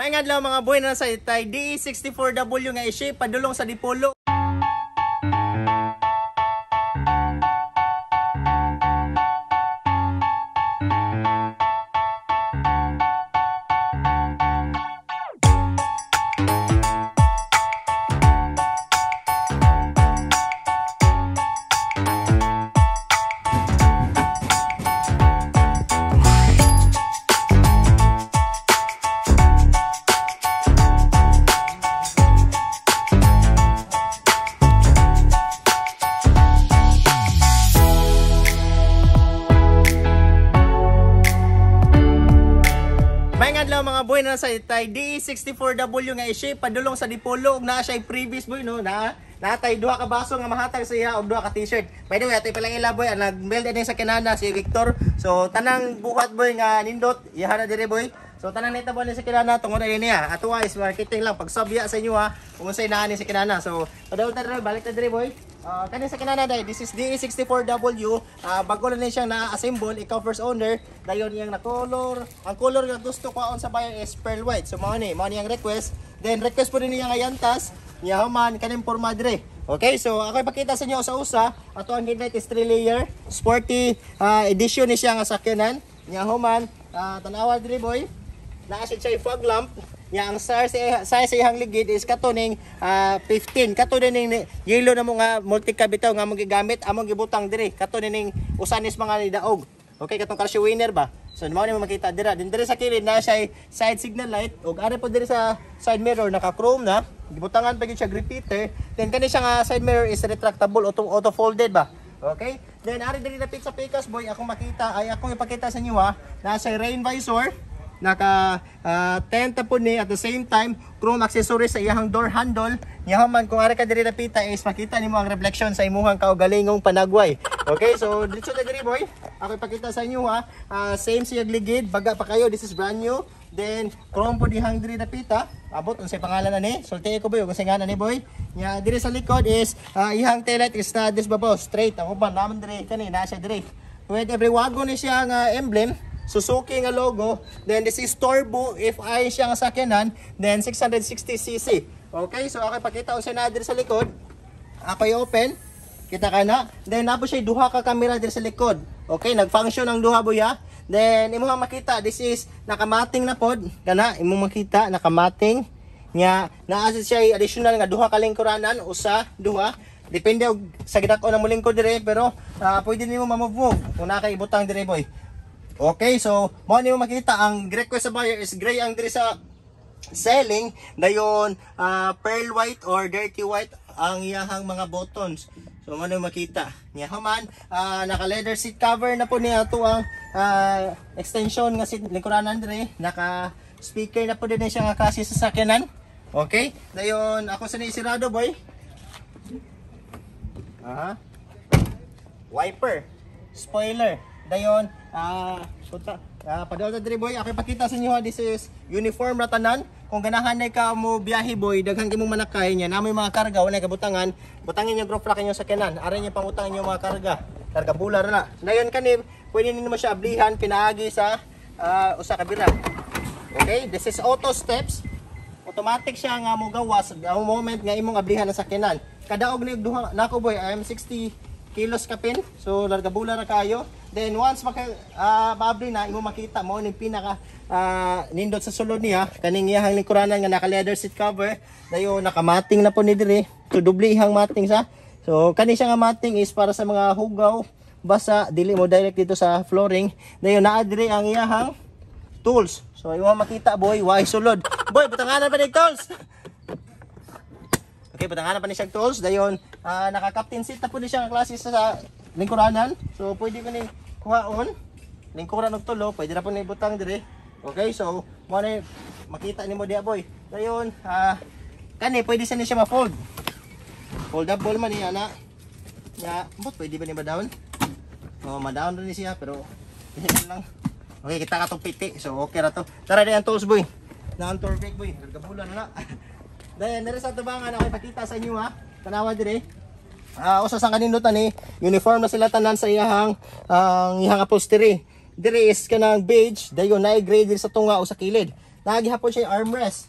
Maingat lang mga boy na sa itay DE64W nga i-shape padulong sa dipolo. adlaw mga boy na sa itay D64W nga i-shape padulong sa dipolo og naa siya previous boy no na natay duha ka baso nga mahatag sa iya og duha ka t-shirt. By the way atay lang ila boy ang ah, nag-meld ani sa kinana si Victor. So tanang buhat boy nga nindot iya na dire boy. So tanang nita boy ni sa kinana tungod ani niya. Atuwa is marketing lang pagsabya sa inyo ha. Ah, kung unsay naa ni sa Canada. So padulong ta balik ta dire boy. Uh, ah, kani sa kinanaday, this is DE64W. Uh, ah, bago na niya na-assemble, ikaw first owner. Dayon yung na-color. Ang color nga gusto ko on sa bayan is pearl white. So, money, money ang request. Then, request po niya nga yantas. Niya man, kanin for madre. Okay, so ako ipakita sa inyo sa usa. Ato ang headlight is 3 layer. Sporty uh, edition ni siya nga sakyanan. Niya man, uh, tanawa diri boy. Naa siya fog lamp yang sir sa size ihang ligid is katuning uh, 15 kato yellow na mga multika bitaw nga mong gigamit among gibutang diri kato ning usanis mga nidaog okay katong kalsyo winner ba so mao ni makita dira din diri sa kilid na siya side signal light ug ari po diri sa side mirror naka chrome na gibutangan pa gyud siya repeater then kani siya nga side mirror is retractable auto auto folded ba okay then ari diri na pizza pickers boy akong makita ay akong ipakita sa inyo ha na siya rain visor naka uh, ah, tenta po ni at the same time chrome accessories sa iyang door handle niya man kung ara ka diri napita is makita nimo ang reflection sa imuhang kaugalingong panagway okay so dito na diri boy ako ipakita sa inyo ha uh, same siya ligid baga pa kayo this is brand new Then, chrome po dihang diri na pita. Abot, unsay pangalan ani ni. Sulti ko boy, unsay ngana ni boy. Nya diri sa likod is, uh, ah, ihang taillight is na this babaw, straight. Ako pa naman diri, kanina siya diri. With every wagon is siya nga uh, emblem, Suzuki nga logo. Then this is turbo. If ay siya nga sakyanan, then 660cc. Okay, so ako pakita ko sa nadir sa likod. Ako i-open. Kita ka na. Then napo siya duha ka camera diri sa likod. Okay, nag-function ang duha buya. Then imo makita, this is nakamating na pod. Kana imo makita nakamating nga naa siya additional nga duha ka lingkuranan usa duha depende og sa gidako na muling ko dire pero uh, pwede nimo ma-move move kung nakaibutang dire boy Okay, so mo ni makita ang request sa buyer is gray ang diri sa selling dayon uh, pearl white or dirty white ang iyahang mga buttons. So mo ni makita. Niya man uh, ah, naka leather seat cover na po niya to ang uh, extension nga seat lingkuranan diri, naka speaker na po din siya nga kasi sa sakyanan. Okay? Dayon ako sa isirado boy. Aha. Wiper, spoiler, dayon Ah, punta. Ah, padayon ta diri boy. Ako ipakita sa inyo this is uniform ratanan. Kung ganahan na ka mo biyahe boy, daghan kay mong manakay nya. Namoy mga karga wala kabutangan. Butangin yung group rack inyo sa kanan. Ara niya pangutang inyo mga karga. Karga bular na. Dayon kani pwede ninyo siya ablihan pinaagi sa uh, usa ka Okay, this is auto steps. Automatic siya nga mo gawas ang moment nga imong ablihan sa kanan. Kadaog na duha nako boy, I am 60 kilos kapin. So larga bula na kayo. Then once maka uh, maabri na imo makita mo ning pinaka uh, nindot sa sulod niya kaning iyang lingkuranan nga naka leather seat cover dayo nakamating na po ni diri. So doble ihang mating sa. So kani siya nga mating is para sa mga hugaw basa dili mo direct dito sa flooring. Dayo naa diri ang iyang tools. So imo makita boy, why sulod? Boy, butanganan pa ni tools. Okay, patanganan pa ni siyang tools. Dayon, uh, naka-captain seat na po ni siyang klase sa lingkuranan. So, pwede ko ni kuhaon. Lingkuran og tulo, pwede na po ni butang dire. Okay, so, mo na makita ni mo diya boy. Dayon, ah, uh, kani, pwede sa ni siya ma-fold. Foldable man niya na. Ya, but pwede ba ni ma-down? Oh, ma-down rin siya, pero ganyan lang. Okay, kita ka itong piti. So, okay na to. Tara na ang tools boy. Na ang tour boy. Nagkabulan na na. Dahil nere sa tabangan ako ipakita sa inyo ha. Tanawa dire. Eh. Ah, uh, usa sang kanin lutan eh. Uniform na sila tanan sa iyahang ang uh, iyahang upholstery. Dire is kanang beige, dayo na grade sa tunga o sa kilid. Nagihapon siya armrest.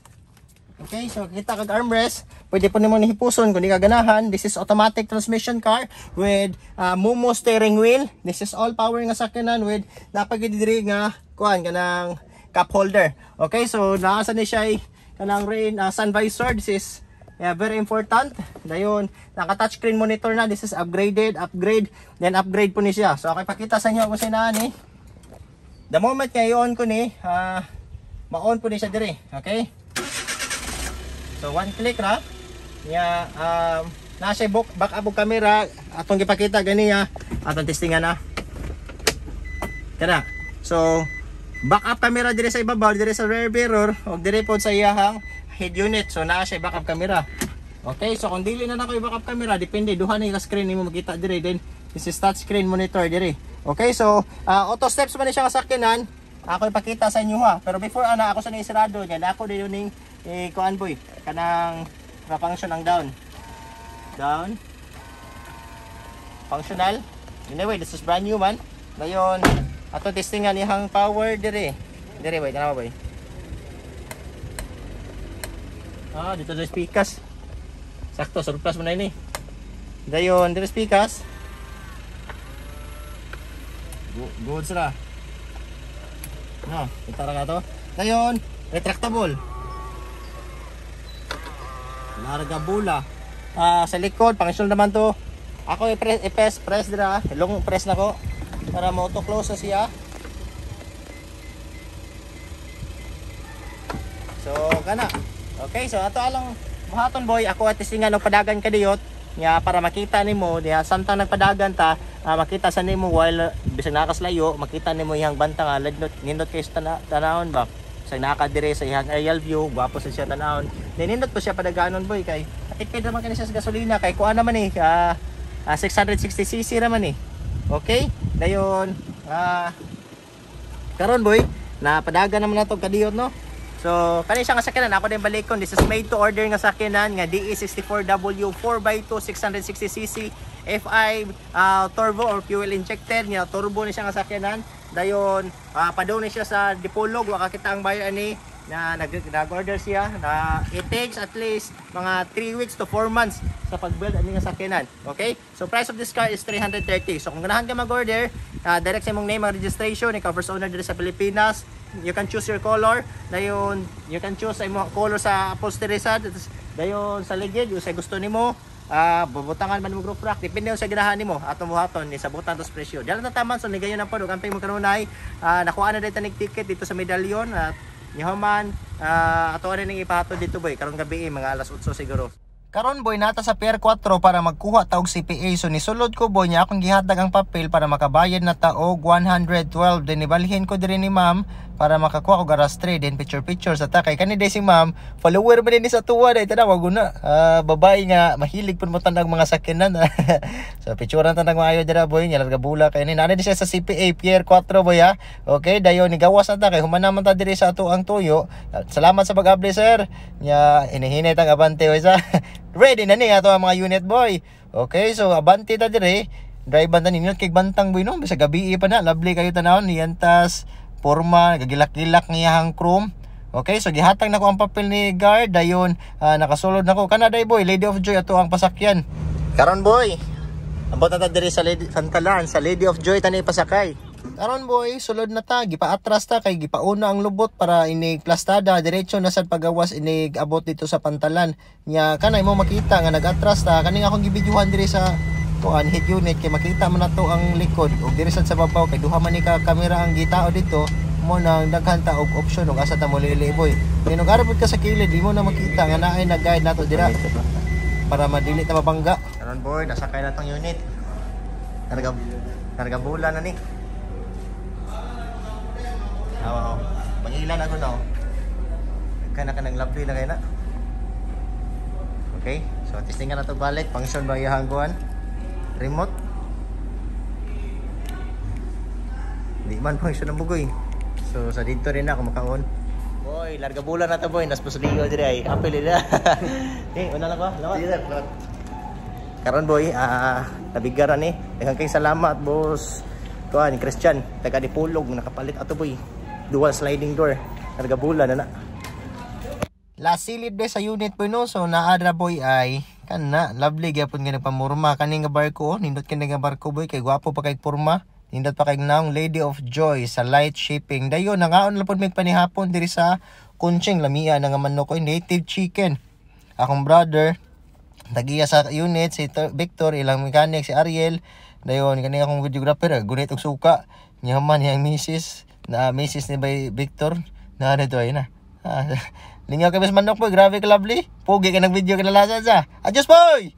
Okay, so kita kag armrest, pwede po nimo nihipuson kun di ka ganahan. This is automatic transmission car with uh, Momo steering wheel. This is all power nga sakyanan with napagidiri nga kuan kanang cup holder. Okay, so naasa ni siya eh kanang rain uh, ah, sun visor this is yeah, very important dayon naka touchscreen monitor na this is upgraded upgrade then upgrade po ni siya so okay pakita sa inyo kung sinaan ni eh. the moment i-on ko ni uh, ma-on po ni siya dire okay so one click ra niya yeah, um, na siya back up og camera atong ipakita gipakita ya ah, atong testingan na kada so backup camera dire sa ibabaw dire sa rear mirror og dire po sa iyahang head unit so naa siya backup camera okay so kung dili na na ko backup camera depende duha na yung screen nimo makita dire then this is touch screen monitor dire okay so uh, auto steps man siya kasakyanan ako ipakita sa inyo ha pero before ana ako sa isirado niya ako dili ning eh, kuan boy kanang function ang down down functional anyway this is brand new man ngayon ato testingan ihang power dire dire boy tanaw boy ah dito sa speakers sakto surplus mo na ini eh. dayon dire speakers good, good sila no itara ka to dayon retractable larga bula ah, sa likod pangisul naman to ako i-press press, press dira long press na ko para mauto-close na siya so kana okay so ato alang buhaton boy ako at isinga ng padagan kadiyot nga para makita nimo niya samtang nagpadagan ta uh, makita sa nimo while bisag nakaslayo makita nimo ihang banta nga ladnot nindot kay sa tana, tanahon ba sa nakadire sa ihang aerial view guwapo sa siya tanahon ninindot po siya padaganon boy kay tipid naman kani sa gasolina kay kuha naman eh uh, uh, 660cc naman eh okay dayon ah karon boy napadaga naman nato kadiyot no So, kani siya nga sakyanan ako din balik ko This is made to order nga sakyanan nga DE64W 4x2 660cc FI 5 uh, turbo or fuel injected nga turbo ni siya nga sakyanan. Dayon uh, ah, padaw ni siya sa Dipolog wakakita ang bayan ani na nag-order siya na it takes at least mga 3 weeks to 4 months sa pag-build ng sakyanan. Okay? So price of this car is 330. So kung ganahan ka mag-order, uh, direct sa imong name ang registration, it covers owner dito sa Pilipinas. You can choose your color. na Dayon, you can choose sa imong color sa upholstery sa dayon sa ligid, usay gusto nimo. Ah, uh, bubutangan man mo group rack depende sa ginahan nimo atong buhaton ni sa butang tos presyo. Dala na taman so nigayon ang padug ang pay mo kanunay. Uh, nakuha na dito nig ticket dito sa medallion at uh, Nihoman, uh, ah, ato rin ang ipahato dito boy. Karong gabi eh, mga alas 8 siguro. Karon boy nata sa Pier 4 para magkuha taog CPA so nisulod ko boy niya akong gihatag ang papel para makabayad na taog 112 dinibalhin ko diri ni ma'am para makakuha ko garas 3 then picture picture sa takay kani day si ma'am follower man din sa tuwa day tanaw wag na uh, ah, babae nga mahilig pun mo tanag mga sakinan ah. so picturean tanag maayo dira boy nga larga bula kay ni nani siya sa CPA Pier 4 boy ha ah. okay dayo ni gawas na takay human naman ta diri sa ato ang tuyo salamat sa pag-update sir nya inihinay tang abante oi sa ready na ni ato ang mga unit boy okay so abante ta diri drive banta ninyo kay bantang boy no sa gabi eh, pa na lovely kayo tanawon yantas forma gagilak-gilak niya ang chrome Okay, so gihatag na ko ang papel ni guard dayon uh, nakasulod na ko Kanaday eh, boy, Lady of Joy ato ang pasakyan. Karon boy. Ambot na ta diri sa Lady Santalan sa Lady of Joy tani pasakay. Karon boy, sulod na ta gipaatras ta kay gipauna ang lubot para inig plastada diretso na sad pagawas inig abot dito sa Pantalan. Nya kanay mo makita nga nagatras ta kaning akong gibidyuhan diri sa kuan head unit kay makita man nato ang likod ug diri sa babaw kay duha man ni ka kamera ang gitao dito mo nang daghanta og option og asa ta mo liliboy nginog arabot ka sa kilid di mo na makita nga naay nag-guide nato dira para madili ta mabangga karon boy nasakay na tong unit karga karga bula na ni aw oh, pangilan ako no oh. kana kanang lapli na kay na okay so testing ka na to balik function ba iyahang kuan remote hindi man pang siya namugoy so sa dito rin ako makaon boy larga bulan na to boy nas pusuligo diri ay apil ila eh. eh una lang ko lawan karon boy ah uh, nabigaran ni eh. daghang kay salamat boss kuan Christian taga dipulog nakapalit ato boy dual sliding door larga bulan na na last silid boy sa unit boy no so naadra boy ay na lovely gyapon nga nagpamurma kani nga barko, oh, nindot kini nga barko boy kay gwapo pa kay purma. Nindot pa kay naong Lady of Joy sa light shipping. Dayon na ngaon mig panihapon diri sa Kunching lamia nga manok native chicken. Akong brother tagiya sa unit si Victor ilang mechanic si Ariel dayon kani akong videographer gunit og suka nya man yang misis na misis ni bay Victor na ano ah, to ay na Lingaw ka bes manok po, grabe ka lovely. Pugi ka nag video ka nalasan sa. Adios boy!